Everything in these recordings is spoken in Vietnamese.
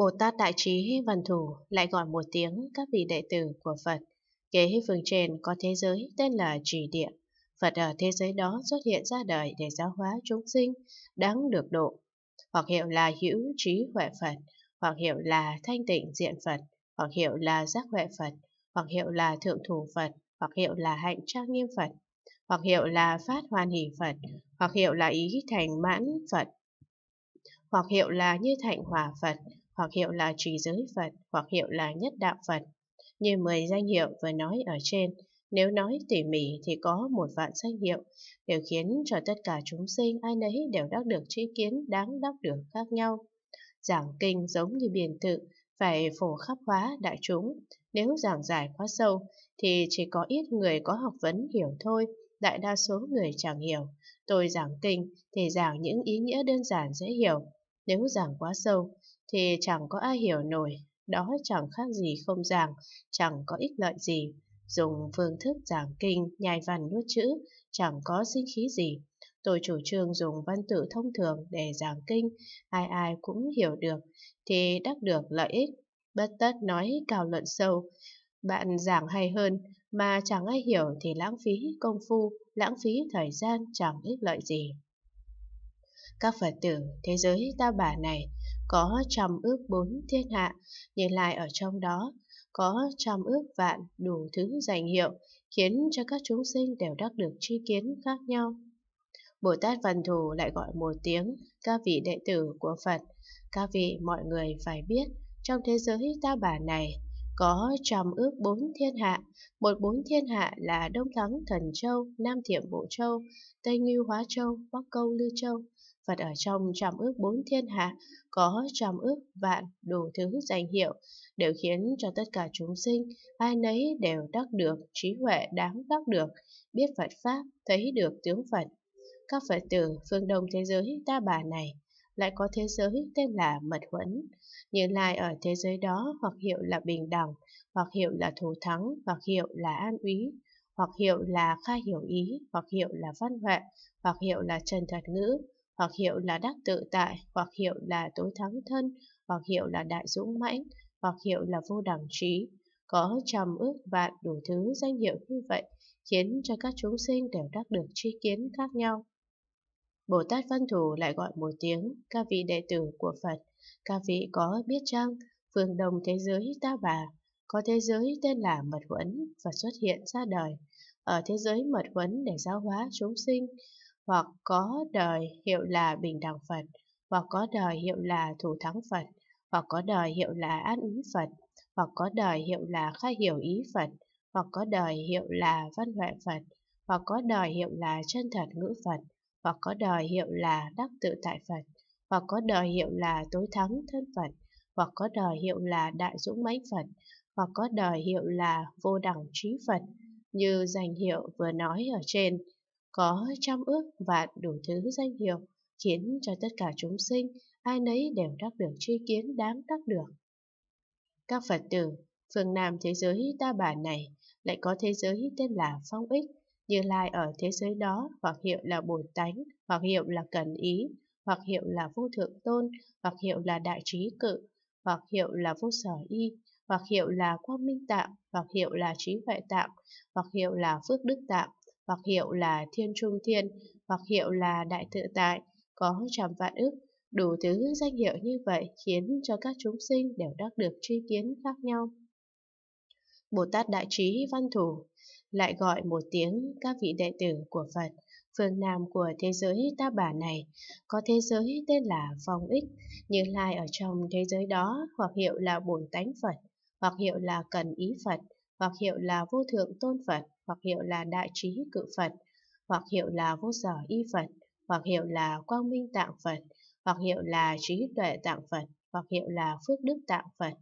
Bồ Tát Đại Trí Văn Thù lại gọi một tiếng các vị đệ tử của Phật. Kế phương trên có thế giới tên là Trì Địa. Phật ở thế giới đó xuất hiện ra đời để giáo hóa chúng sinh, đáng được độ. Hoặc hiệu là hữu trí huệ Phật, hoặc hiệu là thanh tịnh diện Phật, hoặc hiệu là giác huệ Phật, hoặc hiệu là thượng thủ Phật, hoặc hiệu là hạnh trang nghiêm Phật, hoặc hiệu là phát hoàn hỷ Phật, hoặc hiệu là ý thành mãn Phật, hoặc hiệu là như thạnh hòa Phật, hoặc hiệu là trì giới Phật, hoặc hiệu là nhất đạo Phật. Như 10 danh hiệu vừa nói ở trên, nếu nói tỉ mỉ thì có một vạn danh hiệu, đều khiến cho tất cả chúng sinh ai nấy đều đắc được trí kiến đáng đắc được khác nhau. Giảng kinh giống như biển tự, phải phổ khắp hóa đại chúng. Nếu giảng giải quá sâu thì chỉ có ít người có học vấn hiểu thôi, đại đa số người chẳng hiểu. Tôi giảng kinh thì giảng những ý nghĩa đơn giản dễ hiểu. Nếu giảng quá sâu thì chẳng có ai hiểu nổi, đó chẳng khác gì không giảng, chẳng có ích lợi gì. Dùng phương thức giảng kinh, nhai văn nuốt chữ, chẳng có sinh khí gì. Tôi chủ trương dùng văn tự thông thường để giảng kinh, ai ai cũng hiểu được, thì đắc được lợi ích. Bất tất nói cao luận sâu, bạn giảng hay hơn, mà chẳng ai hiểu thì lãng phí công phu, lãng phí thời gian chẳng ích lợi gì. Các Phật tử thế giới ta bà này có trăm ước bốn thiên hạ, nhìn lại ở trong đó, có trăm ước vạn đủ thứ danh hiệu, khiến cho các chúng sinh đều đắc được tri kiến khác nhau. Bồ Tát Văn Thù lại gọi một tiếng các vị đệ tử của Phật. Các vị mọi người phải biết, trong thế giới ta bà này có trăm ước bốn thiên hạ. Một bốn thiên hạ là Đông Thắng Thần Châu, Nam Thiểm Bộ Châu, Tây Ngưu Hóa Châu, Bắc Câu Lư Châu. Phật ở trong trăm ước bốn thiên hạ, có trăm ước vạn đủ thứ danh hiệu, đều khiến cho tất cả chúng sinh, ai nấy đều đắc được, trí huệ đáng đắc được, biết Phật Pháp, thấy được tướng Phật. Các Phật tử phương đông thế giới ta bà này, lại có thế giới tên là mật huấn Như Lai ở thế giới đó hoặc hiệu là bình đẳng, hoặc hiệu là thủ thắng, hoặc hiệu là an úy, hoặc hiệu là khai hiểu ý, hoặc hiệu là văn huệ, hoặc hiệu là trần thật ngữ, hoặc hiệu là đắc tự tại, hoặc hiệu là tối thắng thân, hoặc hiệu là đại dũng mãnh, hoặc hiệu là vô đẳng trí. Có trầm ước vạn đủ thứ danh hiệu như vậy, khiến cho các chúng sinh đều đắc được tri kiến khác nhau. Bồ Tát Văn Thủ lại gọi một tiếng, các vị đệ tử của Phật, các vị có biết chăng, phương đồng thế giới ta bà, có thế giới tên là mật huấn và xuất hiện ra đời, ở thế giới mật huấn để giáo hóa chúng sinh, hoặc có đời hiệu là bình đẳng Phật, hoặc có đời hiệu là thủ thắng Phật, hoặc có đời hiệu là ác ý Phật, hoặc có đời hiệu là khai hiểu ý Phật, hoặc có đời hiệu là văn huệ Phật, hoặc có đời hiệu là chân thật ngữ Phật, hoặc có đời hiệu là đắc tự tại Phật, hoặc có đời hiệu là tối thắng thân Phật, hoặc có đời hiệu là đại dũng mãnh Phật, hoặc có đời hiệu là vô đẳng trí Phật, như danh hiệu vừa nói ở trên có trăm ước vạn đủ thứ danh hiệu, khiến cho tất cả chúng sinh, ai nấy đều đắc được tri kiến đáng đắc được. Các Phật tử, phương Nam thế giới ta bà này lại có thế giới tên là Phong Ích, Như Lai ở thế giới đó hoặc hiệu là Bồn Tánh, hoặc hiệu là Cần Ý, hoặc hiệu là Vô Thượng Tôn, hoặc hiệu là Đại Trí Cự, hoặc hiệu là Vô Sở Y, hoặc hiệu là Quang Minh Tạng, hoặc hiệu là Trí Huệ Tạng, hoặc hiệu là Phước Đức Tạng, hoặc hiệu là Thiên Trung Thiên, hoặc hiệu là Đại Tự Tại, có trăm vạn ức, đủ thứ danh hiệu như vậy khiến cho các chúng sinh đều đắc được tri kiến khác nhau. Bồ Tát Đại Trí Văn Thủ lại gọi một tiếng các vị đệ tử của Phật, phương Nam của thế giới ta bà này, có thế giới tên là Phong Ích, như lai ở trong thế giới đó hoặc hiệu là Bồn Tánh Phật, hoặc hiệu là Cần Ý Phật, hoặc hiệu là Vô Thượng Tôn Phật, hoặc hiệu là Đại trí cự Phật, hoặc hiệu là Vô sở y Phật, hoặc hiệu là Quang minh tạng Phật, hoặc hiệu là trí tuệ tạng Phật, hoặc hiệu là phước đức tạng Phật,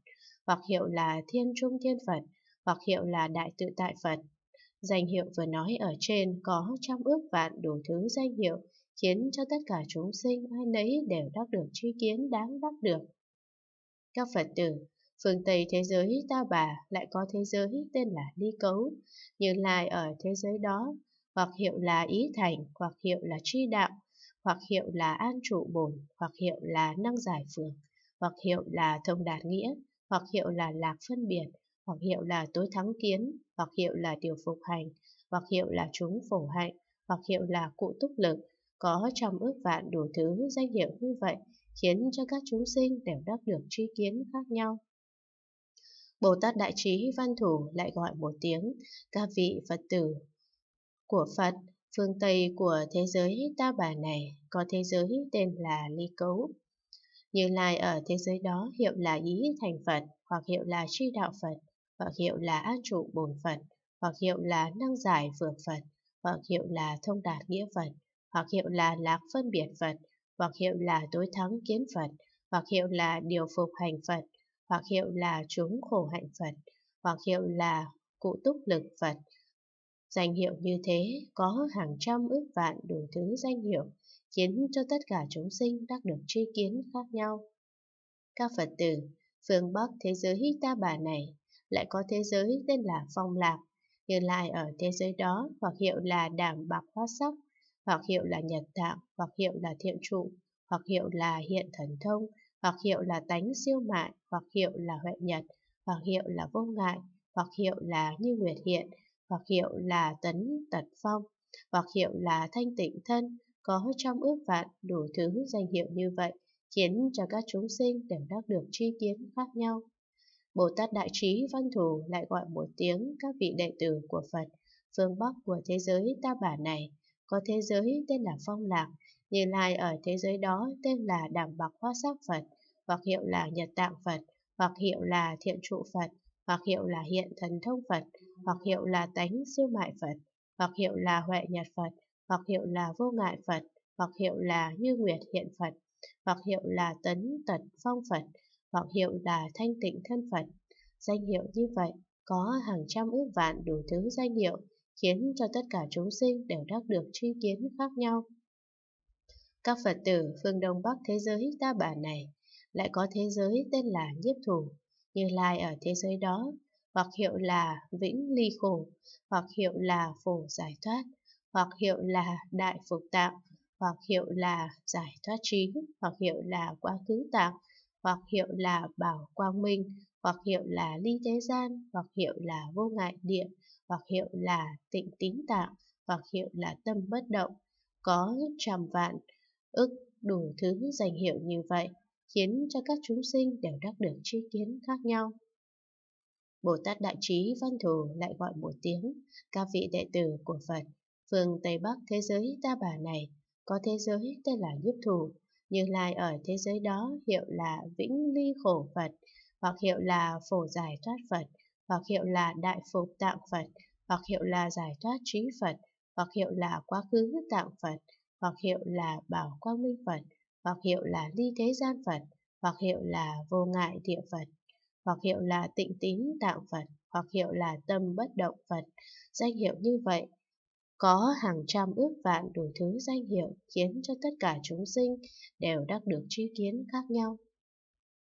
hoặc hiệu là thiên trung thiên Phật, hoặc hiệu là đại tự tại Phật. Danh hiệu vừa nói ở trên có trăm ước vạn đủ thứ danh hiệu, khiến cho tất cả chúng sinh ai nấy đều đắc được tri kiến đáng đắc được. Các Phật tử, Phương Tây thế giới ta bà lại có thế giới tên là ly Cấu, Như Lai ở thế giới đó, hoặc hiệu là Ý Thành, hoặc hiệu là Tri Đạo, hoặc hiệu là An Trụ bổn hoặc hiệu là Năng Giải Phường, hoặc hiệu là Thông Đạt Nghĩa, hoặc hiệu là Lạc Phân Biệt, hoặc hiệu là Tối Thắng Kiến, hoặc hiệu là Điều Phục Hành, hoặc hiệu là Chúng Phổ Hạnh, hoặc hiệu là Cụ Túc Lực, có trong ước vạn đủ thứ danh hiệu như vậy khiến cho các chúng sinh đều đắc được tri kiến khác nhau Bồ Tát Đại Trí Văn Thủ lại gọi một tiếng, các vị Phật tử của Phật, phương Tây của thế giới ta bà này có thế giới tên là Ly Cấu. Như Lai ở thế giới đó hiệu là Ý Thành Phật, hoặc hiệu là Tri Đạo Phật, hoặc hiệu là An Trụ Bồn Phật, hoặc hiệu là Năng Giải Phượng Phật, hoặc hiệu là Thông Đạt Nghĩa Phật, hoặc hiệu là Lạc Phân Biệt Phật, hoặc hiệu là Tối Thắng Kiến Phật, hoặc hiệu là Điều Phục Hành Phật, hoặc hiệu là chúng khổ hạnh Phật, hoặc hiệu là cụ túc lực Phật. Danh hiệu như thế có hàng trăm ước vạn đủ thứ danh hiệu, khiến cho tất cả chúng sinh đắc được tri kiến khác nhau. Các Phật tử, phương Bắc thế giới ta bà này lại có thế giới tên là Phong Lạc, Như Lai ở thế giới đó hoặc hiệu là Đàm Bạc Hoa Sắc, hoặc hiệu là Nhật Tạng, hoặc hiệu là Thiện Trụ, hoặc hiệu là Hiện Thần Thông, hoặc hiệu là tánh siêu mại, hoặc hiệu là huệ nhật, hoặc hiệu là vô ngại, hoặc hiệu là như nguyệt hiện, hoặc hiệu là tấn tật phong, hoặc hiệu là thanh tịnh thân, có trong ước vạn đủ thứ danh hiệu như vậy, khiến cho các chúng sinh đều đắc được tri kiến khác nhau. Bồ Tát Đại Trí Văn Thù lại gọi một tiếng các vị đệ tử của Phật, phương Bắc của thế giới ta bà này, có thế giới tên là Phong Lạc, như Lai ở thế giới đó tên là Đàm Bạc Hoa Sắc Phật, hoặc hiệu là Nhật Tạng Phật, hoặc hiệu là Thiện Trụ Phật, hoặc hiệu là Hiện Thần Thông Phật, hoặc hiệu là Tánh Siêu Mại Phật, hoặc hiệu là Huệ Nhật Phật, hoặc hiệu là Vô Ngại Phật, hoặc hiệu là Như Nguyệt Hiện Phật, hoặc hiệu là Tấn Tật Phong Phật, hoặc hiệu là Thanh Tịnh Thân Phật. Danh hiệu như vậy có hàng trăm ước vạn đủ thứ danh hiệu, khiến cho tất cả chúng sinh đều đắc được tri kiến khác nhau. Các Phật tử phương Đông Bắc thế giới ta bà này lại có thế giới tên là nhiếp thủ, như lai ở thế giới đó, hoặc hiệu là vĩnh ly khổ, hoặc hiệu là phổ giải thoát, hoặc hiệu là đại phục tạng, hoặc hiệu là giải thoát trí, hoặc hiệu là quá khứ tạng, hoặc hiệu là bảo quang minh, hoặc hiệu là ly thế gian, hoặc hiệu là vô ngại địa, hoặc hiệu là tịnh tính tạng, hoặc hiệu là tâm bất động, có trăm vạn, ức, đủ thứ danh hiệu như vậy, khiến cho các chúng sinh đều đắc được tri kiến khác nhau. Bồ Tát Đại Trí Văn Thù lại gọi một tiếng, các vị đệ tử của Phật, phương Tây Bắc thế giới ta bà này, có thế giới tên là Nhiếp Thù, Như Lai ở thế giới đó hiệu là Vĩnh Ly Khổ Phật, hoặc hiệu là Phổ Giải Thoát Phật, hoặc hiệu là Đại Phục Tạng Phật, hoặc hiệu là Giải Thoát Trí Phật, hoặc hiệu là Quá Khứ Tạng Phật, hoặc hiệu là Bảo Quang Minh Phật, hoặc hiệu là Ly Thế Gian Phật, hoặc hiệu là Vô Ngại Địa Phật, hoặc hiệu là Tịnh Tín Tạng Phật, hoặc hiệu là Tâm Bất Động Phật. Danh hiệu như vậy có hàng trăm ước vạn đủ thứ danh hiệu khiến cho tất cả chúng sinh đều đắc được trí kiến khác nhau.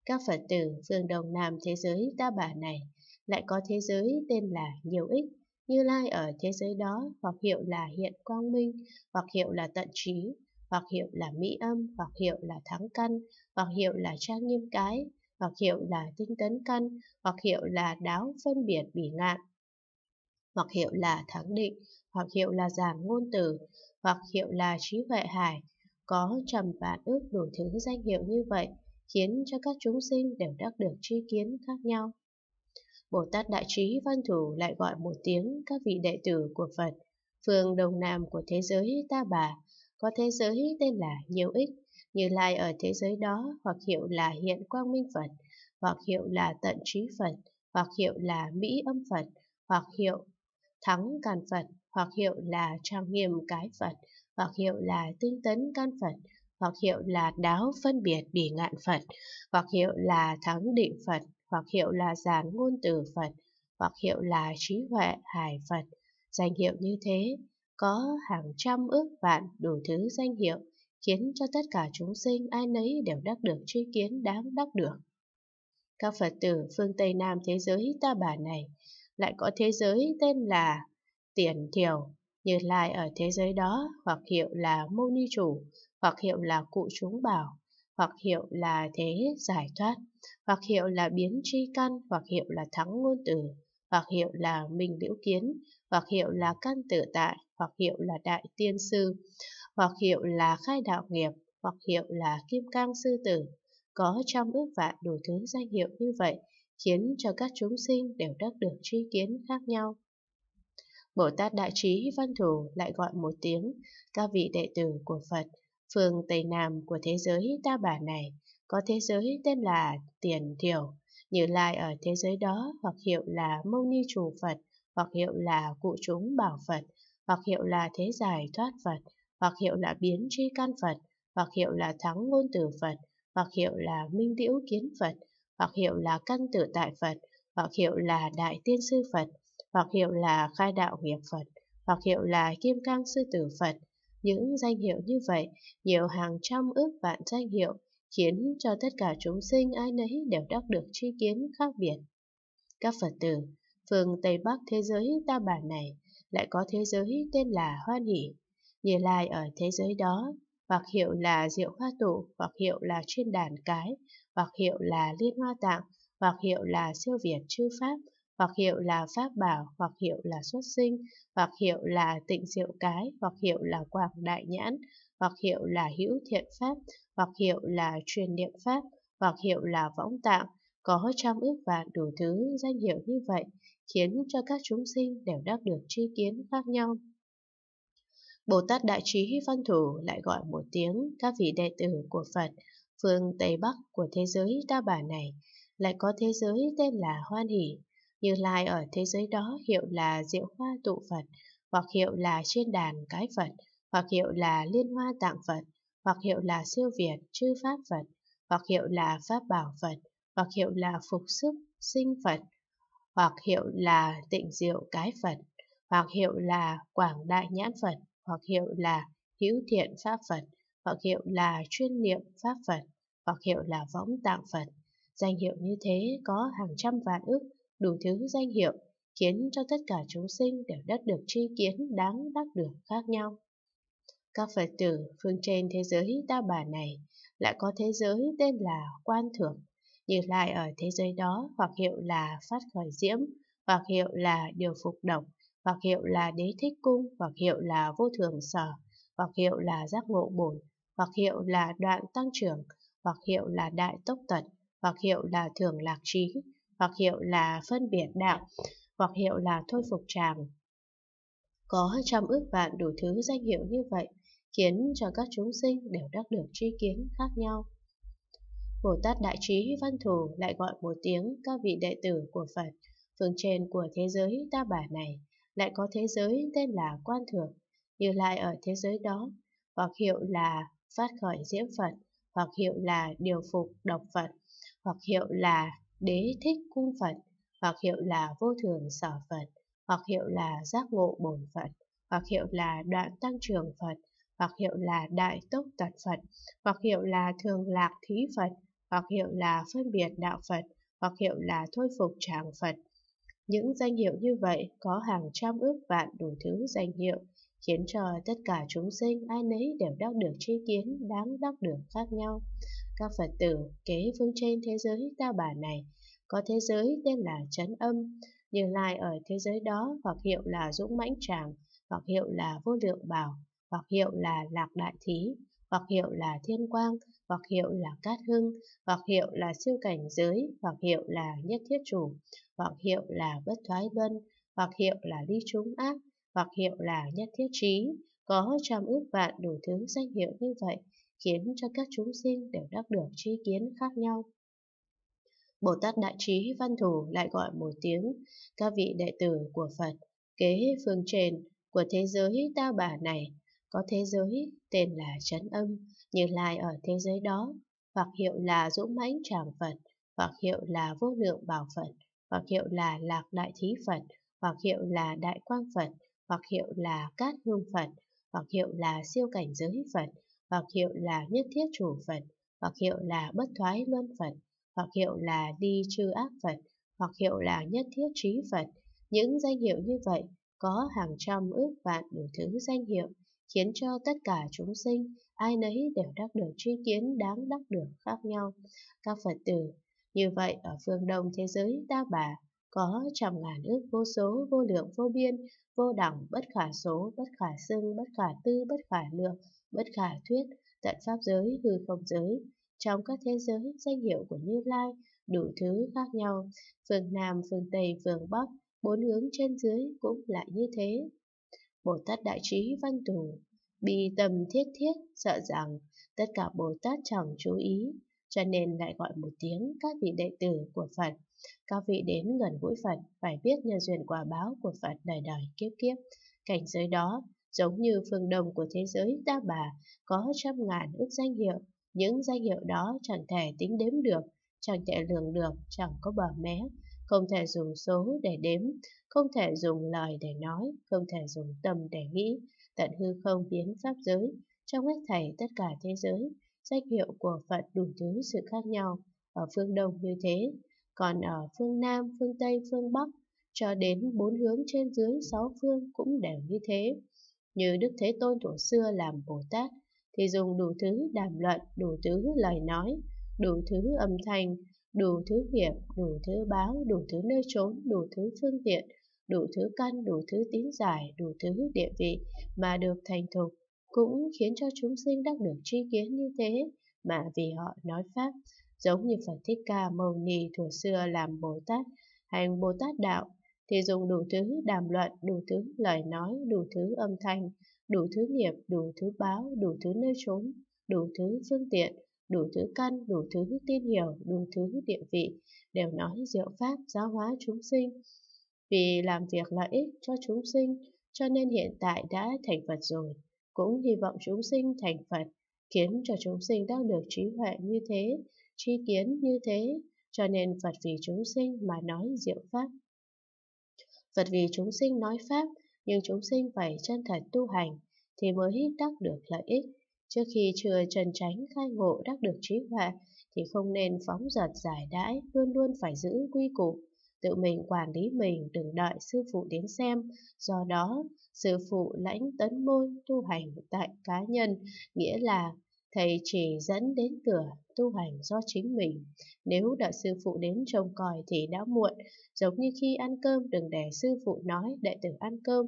Các Phật tử phương Đông Nam thế giới ta bà này lại có thế giới tên là Nhiều Ích, như Lai ở thế giới đó hoặc hiệu là hiện quang minh, hoặc hiệu là tận trí, hoặc hiệu là mỹ âm, hoặc hiệu là thắng căn, hoặc hiệu là trang nghiêm cái, hoặc hiệu là tinh tấn căn, hoặc hiệu là đáo phân biệt bỉ ngạn, hoặc hiệu là thắng định, hoặc hiệu là giảm ngôn từ, hoặc hiệu là trí huệ hải, có trầm vạn ước đủ thứ danh hiệu như vậy, khiến cho các chúng sinh đều đắc được tri kiến khác nhau. Bồ Tát Đại Trí Văn Thủ lại gọi một tiếng các vị đệ tử của Phật, phương Đông Nam của thế giới ta bà, có thế giới tên là Nhiều Ích, Như Lai ở thế giới đó hoặc hiệu là Hiện Quang Minh Phật, hoặc hiệu là Tận Trí Phật, hoặc hiệu là Mỹ Âm Phật, hoặc hiệu Thắng Càn Phật, hoặc hiệu là Trang Nghiêm Cái Phật, hoặc hiệu là Tinh Tấn Can Phật, hoặc hiệu là Đáo Phân Biệt Bỉ Ngạn Phật, hoặc hiệu là Thắng Định Phật, hoặc hiệu là giảng ngôn từ Phật, hoặc hiệu là trí huệ hải Phật. Danh hiệu như thế, có hàng trăm ước vạn đủ thứ danh hiệu, khiến cho tất cả chúng sinh ai nấy đều đắc được tri kiến đáng đắc được. Các Phật tử phương Tây Nam thế giới ta bà này lại có thế giới tên là Tiền Thiểu, Như Lai ở thế giới đó hoặc hiệu là Mâu Ni Chủ, hoặc hiệu là Cụ Chúng Bảo, hoặc hiệu là thế giải thoát, hoặc hiệu là biến tri căn, hoặc hiệu là thắng ngôn từ, hoặc hiệu là minh liễu kiến, hoặc hiệu là căn tự tại, hoặc hiệu là đại tiên sư, hoặc hiệu là khai đạo nghiệp, hoặc hiệu là kim cang sư tử. Có trong ước vạn đủ thứ danh hiệu như vậy, khiến cho các chúng sinh đều đắc được tri kiến khác nhau. Bồ Tát Đại Trí Văn Thù lại gọi một tiếng, các vị đệ tử của Phật Phương Tây Nam của thế giới ta bà này có thế giới tên là Tiền Thiểu, Như Lai ở thế giới đó hoặc hiệu là Mâu Ni Chủ Phật, hoặc hiệu là Cụ Chúng Bảo Phật, hoặc hiệu là Thế Giải Thoát Phật, hoặc hiệu là Biến Tri Can Phật, hoặc hiệu là Thắng Ngôn Tử Phật, hoặc hiệu là Minh Điễu Kiến Phật, hoặc hiệu là Căn Tử Tại Phật, hoặc hiệu là Đại Tiên Sư Phật, hoặc hiệu là Khai Đạo Nghiệp Phật, hoặc hiệu là Kim Cang Sư Tử Phật, những danh hiệu như vậy, nhiều hàng trăm ước vạn danh hiệu, khiến cho tất cả chúng sinh ai nấy đều đắc được tri kiến khác biệt. Các Phật tử, phương Tây Bắc thế giới ta bản này lại có thế giới tên là Hoan Hỷ. Như Lai ở thế giới đó, hoặc hiệu là Diệu Hoa Tụ, hoặc hiệu là Chuyên Đàn Cái, hoặc hiệu là Liên Hoa Tạng, hoặc hiệu là Siêu Việt Chư Pháp, hoặc hiệu là pháp bảo, hoặc hiệu là xuất sinh, hoặc hiệu là tịnh diệu cái, hoặc hiệu là quảng đại nhãn, hoặc hiệu là hữu thiện pháp, hoặc hiệu là truyền niệm pháp, hoặc hiệu là võng tạng, có trăm ước vạn đủ thứ danh hiệu như vậy, khiến cho các chúng sinh đều đắc được tri kiến khác nhau. Bồ Tát Đại Trí Văn Thủ lại gọi một tiếng các vị đệ tử của Phật, phương Tây Bắc của thế giới ta bà này, lại có thế giới tên là Hoan Hỷ, như Lai ở thế giới đó hiệu là diệu hoa tụ Phật, hoặc hiệu là trên đàn cái Phật, hoặc hiệu là liên hoa tạng Phật, hoặc hiệu là siêu việt chư pháp Phật, hoặc hiệu là pháp bảo Phật, hoặc hiệu là phục sức sinh Phật, hoặc hiệu là tịnh diệu cái Phật, hoặc hiệu là quảng đại nhãn Phật, hoặc hiệu là hữu thiện pháp Phật, hoặc hiệu là chuyên niệm pháp Phật, hoặc hiệu là võng tạng Phật. Danh hiệu như thế có hàng trăm vạn ức, đủ thứ danh hiệu, khiến cho tất cả chúng sinh đều đắc được tri kiến đáng đắc được khác nhau. Các Phật tử phương trên thế giới ta bà này lại có thế giới tên là quan thưởng, như lại ở thế giới đó hoặc hiệu là phát khởi diễm, hoặc hiệu là điều phục động, hoặc hiệu là đế thích cung, hoặc hiệu là vô thường sở, hoặc hiệu là giác ngộ bổn, hoặc hiệu là đoạn tăng trưởng, hoặc hiệu là đại tốc tật, hoặc hiệu là thường lạc trí, hoặc hiệu là phân biệt đạo, hoặc hiệu là thôi phục tràng. Có trăm ước vạn đủ thứ danh hiệu như vậy, khiến cho các chúng sinh đều đắc được tri kiến khác nhau. Bồ Tát Đại Trí Văn Thù lại gọi một tiếng các vị đệ tử của Phật, phương trên của thế giới ta bà này, lại có thế giới tên là Quan Thượng, như lại ở thế giới đó, hoặc hiệu là phát khởi diễm Phật, hoặc hiệu là điều phục độc Phật, hoặc hiệu là đế thích cung Phật, hoặc hiệu là vô thường sở Phật, hoặc hiệu là giác ngộ bổn Phật, hoặc hiệu là đoạn tăng trưởng Phật, hoặc hiệu là đại tốc tật Phật, hoặc hiệu là thường lạc thí Phật, hoặc hiệu là phân biệt đạo Phật, hoặc hiệu là thôi phục tràng Phật. Những danh hiệu như vậy có hàng trăm ước vạn đủ thứ danh hiệu, khiến cho tất cả chúng sinh ai nấy đều đắc được tri kiến đáng đắc được khác nhau. Các Phật tử kế phương trên thế giới ta bà này có thế giới tên là chấn Âm, như lai ở thế giới đó hoặc hiệu là Dũng Mãnh Tràng, hoặc hiệu là Vô Lượng Bảo, hoặc hiệu là Lạc Đại Thí, hoặc hiệu là Thiên Quang, hoặc hiệu là Cát Hưng, hoặc hiệu là Siêu Cảnh Giới, hoặc hiệu là Nhất Thiết Chủ, hoặc hiệu là Bất Thoái Luân, hoặc hiệu là Ly chúng Ác, hoặc hiệu là Nhất Thiết Trí, có trăm ước vạn đủ thứ danh hiệu như vậy khiến cho các chúng sinh đều đắc được trí kiến khác nhau. Bồ Tát Đại Trí Văn Thủ lại gọi một tiếng, các vị đệ tử của Phật, kế phương trên của thế giới ta bà này, có thế giới tên là Trấn Âm, Như Lai ở thế giới đó, hoặc hiệu là Dũng Mãnh Tràng Phật, hoặc hiệu là Vô Lượng Bảo Phật, hoặc hiệu là Lạc Đại Thí Phật, hoặc hiệu là Đại Quang Phật, hoặc hiệu là Cát Hương Phật, hoặc hiệu là Siêu Cảnh Giới Phật, hoặc hiệu là nhất thiết chủ Phật, hoặc hiệu là bất thoái luân Phật, hoặc hiệu là đi chư ác Phật, hoặc hiệu là nhất thiết trí Phật. Những danh hiệu như vậy có hàng trăm ước vạn đủ thứ danh hiệu, khiến cho tất cả chúng sinh, ai nấy đều đắc được tri kiến đáng đắc được khác nhau. Các Phật tử, như vậy ở phương đông thế giới ta bà, có trăm ngàn ước vô số, vô lượng, vô biên, vô đẳng, bất khả số, bất khả xưng, bất khả tư, bất khả lượng, Bất khả thuyết, tận pháp giới, hư không giới. Trong các thế giới, danh hiệu của Như Lai, đủ thứ khác nhau. Phương Nam, phương Tây, phương Bắc, bốn hướng trên dưới cũng lại như thế. Bồ Tát Đại Trí Văn Tù bị tầm thiết thiết, sợ rằng tất cả Bồ Tát chẳng chú ý, cho nên lại gọi một tiếng các vị đệ tử của Phật. Các vị đến gần gũi Phật phải biết nhân duyên quả báo của Phật đời đời kiếp kiếp. Cảnh giới đó giống như phương đông của thế giới ta bà có trăm ngàn ước danh hiệu. Những danh hiệu đó chẳng thể tính đếm được, chẳng thể lường được, chẳng có bờ mé, không thể dùng số để đếm, không thể dùng lời để nói, không thể dùng tâm để nghĩ, tận hư không biến pháp giới, trong hết thảy tất cả thế giới, danh hiệu của Phật đủ thứ sự khác nhau, ở phương Đông như thế, còn ở phương Nam, phương Tây, phương Bắc, cho đến bốn hướng trên dưới sáu phương cũng đều như thế như Đức Thế Tôn tổ xưa làm Bồ Tát, thì dùng đủ thứ đàm luận, đủ thứ lời nói, đủ thứ âm thanh, đủ thứ nghiệp, đủ thứ báo, đủ thứ nơi trốn, đủ thứ phương tiện, đủ thứ căn, đủ thứ tín giải, đủ thứ địa vị mà được thành thục, cũng khiến cho chúng sinh đắc được tri kiến như thế, mà vì họ nói Pháp, giống như Phật Thích Ca Mâu Ni thuở xưa làm Bồ Tát, hành Bồ Tát Đạo, thì dùng đủ thứ đàm luận, đủ thứ lời nói, đủ thứ âm thanh, đủ thứ nghiệp, đủ thứ báo, đủ thứ nơi trốn, đủ thứ phương tiện, đủ thứ căn, đủ thứ tin hiểu, đủ thứ địa vị, đều nói diệu pháp giáo hóa chúng sinh. Vì làm việc lợi ích cho chúng sinh, cho nên hiện tại đã thành Phật rồi, cũng hy vọng chúng sinh thành Phật, khiến cho chúng sinh đang được trí huệ như thế, tri kiến như thế, cho nên Phật vì chúng sinh mà nói diệu pháp Phật vì chúng sinh nói Pháp, nhưng chúng sinh phải chân thật tu hành thì mới đắc được lợi ích. Trước khi chưa trần tránh khai ngộ đắc được trí huệ thì không nên phóng giật giải đãi, luôn luôn phải giữ quy củ, tự mình quản lý mình đừng đợi sư phụ đến xem. Do đó, sư phụ lãnh tấn môn tu hành tại cá nhân, nghĩa là thầy chỉ dẫn đến cửa tu hành do chính mình. Nếu đợi sư phụ đến trông coi thì đã muộn, giống như khi ăn cơm đừng để sư phụ nói đệ tử ăn cơm,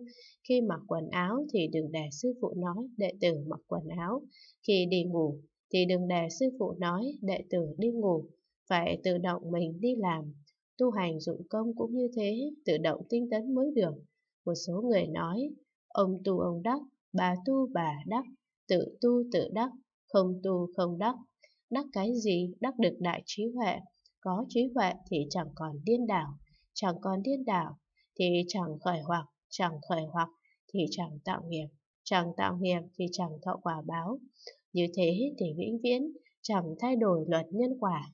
khi mặc quần áo thì đừng để sư phụ nói đệ tử mặc quần áo, khi đi ngủ thì đừng để sư phụ nói đệ tử đi ngủ, phải tự động mình đi làm. Tu hành dụng công cũng như thế, tự động tinh tấn mới được. Một số người nói, ông tu ông đắc, bà tu bà đắc, tự tu tự đắc, không tu không đắc. Đắc cái gì? Đắc được đại trí huệ. Có trí huệ thì chẳng còn điên đảo, chẳng còn điên đảo thì chẳng khởi hoặc, chẳng khởi hoặc thì chẳng tạo nghiệp, chẳng tạo nghiệp thì chẳng thọ quả báo. Như thế thì vĩnh viễn chẳng thay đổi luật nhân quả,